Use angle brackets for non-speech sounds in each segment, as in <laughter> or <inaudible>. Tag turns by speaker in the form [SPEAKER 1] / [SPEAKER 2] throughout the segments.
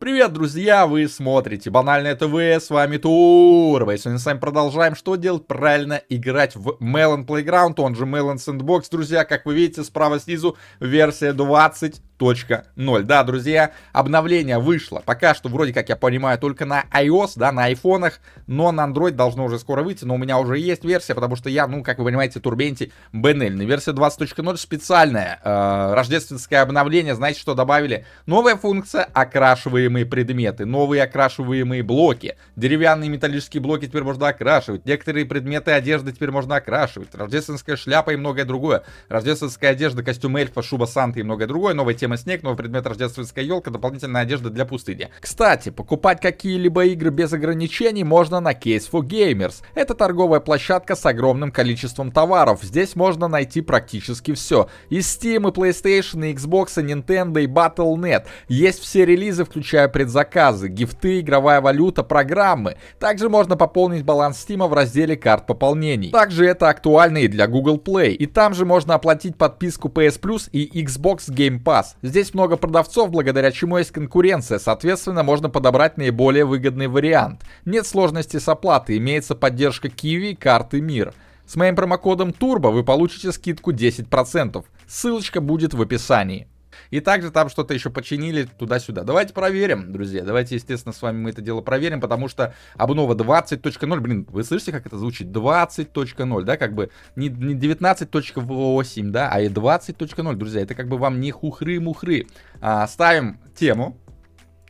[SPEAKER 1] Привет, друзья! Вы смотрите Банальное ТВ, с вами Турбо. И сегодня с вами продолжаем, что делать правильно, играть в Melon Playground, он же Melon Sandbox. Друзья, как вы видите, справа снизу версия 20 5.0. Да, друзья, обновление вышло. Пока что, вроде как я понимаю, только на iOS, да, на айфонах, но на Android должно уже скоро выйти. Но у меня уже есть версия, потому что я, ну, как вы понимаете, Турбенти Бенельный. Версия 20.0 специальная. Э, рождественское обновление, знаете, что добавили? Новая функция окрашиваемые предметы, новые окрашиваемые блоки. Деревянные металлические блоки теперь можно окрашивать. Некоторые предметы одежды теперь можно окрашивать. Рождественская шляпа и многое другое. Рождественская одежда, костюм эльфа, шуба Санты и многое другое. Новая тема тема снег, новый предмет рождественская елка, дополнительная одежда для пустыни. Кстати, покупать какие-либо игры без ограничений можно на Case for Gamers. Это торговая площадка с огромным количеством товаров. Здесь можно найти практически все. И Steam, и PlayStation, и Xbox, и Nintendo, и Battle.net. Есть все релизы, включая предзаказы, гифты, игровая валюта, программы. Также можно пополнить баланс Steam в разделе карт пополнений. Также это актуально и для Google Play. И там же можно оплатить подписку PS Plus и Xbox Game Pass. Здесь много продавцов, благодаря чему есть конкуренция, соответственно, можно подобрать наиболее выгодный вариант. Нет сложности с оплатой, имеется поддержка Kiwi и карты Мир. С моим промокодом TURBO вы получите скидку 10%. Ссылочка будет в описании. И также там что-то еще починили туда-сюда. Давайте проверим, друзья. Давайте, естественно, с вами мы это дело проверим, потому что обнова 20.0, блин, вы слышите, как это звучит? 20.0, да, как бы не, не 19.8, да, а и 20.0, друзья. Это как бы вам не хухры-мухры. А, ставим тему.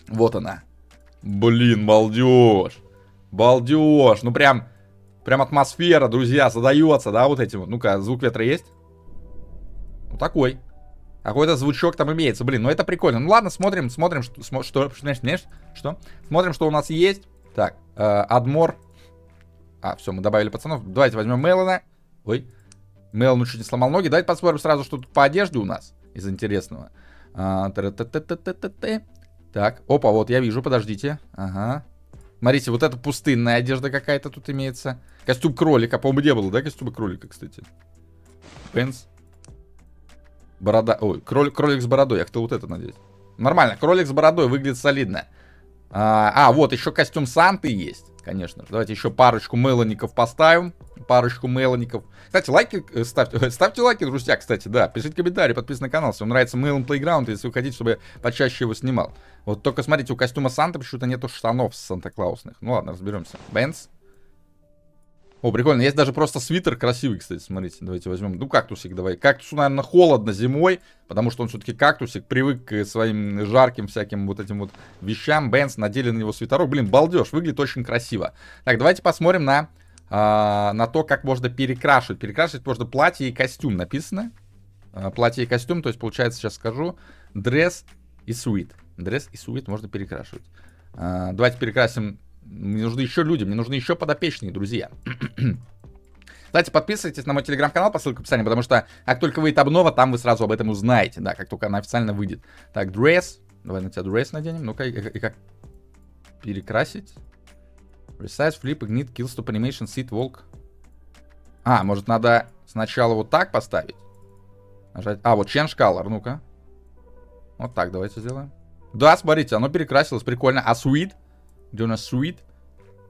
[SPEAKER 1] Вот она. Блин, балдеж. Балдеж. Ну прям, прям атмосфера, друзья, задается, да, вот этим. Ну-ка, звук ветра есть? Вот ну, такой. А Какой-то звучок там имеется, блин, ну это прикольно. Ну ладно, смотрим, смотрим, что, смо, что, что, что, смотрим, что у нас есть. Так, э, Адмор. А, все, мы добавили пацанов. Давайте возьмем Мелана. Ой, ну чуть не сломал ноги. Давайте посмотрим сразу, что тут по одежде у нас из интересного. А, та -та -та так, опа, вот я вижу, подождите. Ага. Смотрите, вот это пустынная одежда какая-то тут имеется. Костюм кролика, по-моему, не было, да, костюма кролика, кстати? Пенс. Борода... Ой, кроль... кролик с бородой. Я хотел вот это надеть. Нормально, кролик с бородой выглядит солидно. А, а, вот, еще костюм Санты есть, конечно же. Давайте еще парочку мелоников поставим. Парочку мелоников. Кстати, лайки э, ставьте. Э, ставьте лайки, друзья, кстати, да. Пишите комментарии, подписывайтесь на канал, если вам нравится Мелон Плейграунд, если вы хотите, чтобы я почаще его снимал. Вот только смотрите, у костюма Санты почему-то нету штанов Санта-Клаусных. Ну ладно, разберемся. Бенс. О, прикольно. Есть даже просто свитер красивый, кстати, смотрите. Давайте возьмем. Ну, кактусик давай. Кактусу, наверное, холодно зимой, потому что он все-таки кактусик, привык к своим жарким всяким вот этим вот вещам. Бенс надели на него свитерок. Блин, балдеж, выглядит очень красиво. Так, давайте посмотрим на, э, на то, как можно перекрашивать. Перекрашивать можно платье и костюм, написано. Э, платье и костюм, то есть, получается, сейчас скажу, дресс и свит. Дресс и свит можно перекрашивать. Э, давайте перекрасим мне нужны еще люди, мне нужны еще подопечные, друзья. <clears throat> Кстати, подписывайтесь на мой телеграм-канал по ссылке в описании, потому что как только выйдет обнова, там вы сразу об этом узнаете, да, как только она официально выйдет. Так, дресс, Давай на тебя дресс наденем. Ну-ка, и, и как перекрасить? Resize, flip, ignite, kill, stop animation, sit, walk. А, может надо сначала вот так поставить? Нажать. А, вот change color, ну-ка. Вот так давайте сделаем. Да, смотрите, оно перекрасилось, прикольно. А sweet? Джонас sweet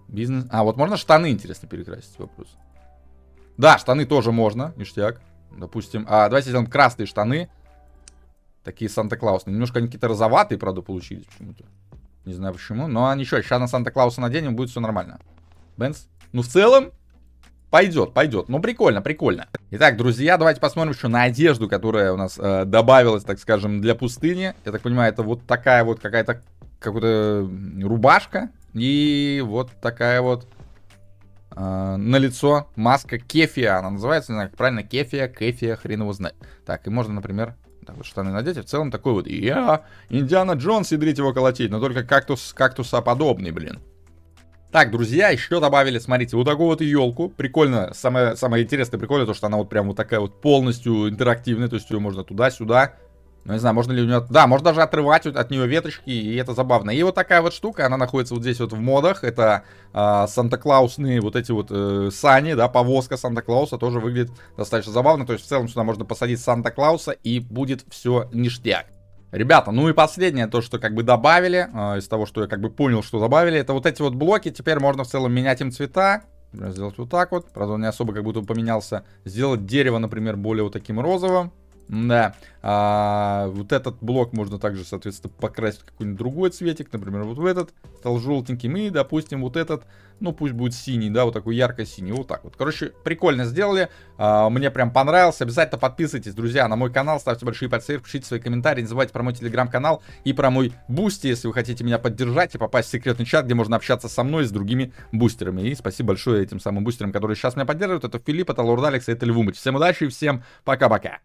[SPEAKER 1] Бизнес. А, вот можно штаны, интересно, перекрасить вопрос. Да, штаны тоже можно, ништяк. Допустим, а давайте сделаем красные штаны. Такие Санта-Клаусные. Немножко они какие-то розоватые, правда, получились почему-то. Не знаю почему, но ничего, сейчас на Санта-Клауса наденем, будет все нормально. Бенс? Ну, в целом, пойдет, пойдет. Ну, прикольно, прикольно. Итак, друзья, давайте посмотрим еще на одежду, которая у нас э, добавилась, так скажем, для пустыни. Я так понимаю, это вот такая вот какая-то какая-то рубашка и вот такая вот э, на лицо маска кефия. Она называется, не знаю, как правильно, кефия, кефия, хрен его знает. Так, и можно, например, так вот штаны надеть, и в целом такой вот, я, Индиана Джонс, ядрить его колотить, но только кактус, кактусоподобный, блин. Так, друзья, еще добавили, смотрите, вот такую вот елку. Прикольно, самое, самое интересное прикольно то, что она вот прям вот такая вот полностью интерактивная, то есть ее можно туда-сюда ну, не знаю, можно ли у нее... Да, можно даже отрывать от нее веточки, и это забавно. И вот такая вот штука, она находится вот здесь вот в модах. Это э, Санта-Клаусные вот эти вот э, сани, да, повозка Санта-Клауса тоже выглядит достаточно забавно. То есть, в целом, сюда можно посадить Санта-Клауса, и будет все ништяк. Ребята, ну и последнее, то, что как бы добавили, э, из того, что я как бы понял, что добавили, это вот эти вот блоки, теперь можно в целом менять им цвета, Сделать вот так вот. Правда, он не особо как будто поменялся. Сделать дерево, например, более вот таким розовым. Да. А, вот этот блок можно также, соответственно, покрасить в какой-нибудь другой цветик. Например, вот в этот стал желтеньким. И, допустим, вот этот, ну, пусть будет синий, да, вот такой ярко-синий. Вот так вот. Короче, прикольно сделали. А, мне прям понравилось. Обязательно подписывайтесь, друзья, на мой канал. Ставьте большие подсветки, пишите свои комментарии. Не забывайте про мой телеграм-канал и про мой бусти, если вы хотите меня поддержать и попасть в секретный чат, где можно общаться со мной и с другими бустерами. И спасибо большое этим самым бустерам, которые сейчас меня поддерживают. Это Филипп, это Лорд Алекс, это Львумыч. Всем удачи и всем пока-пока.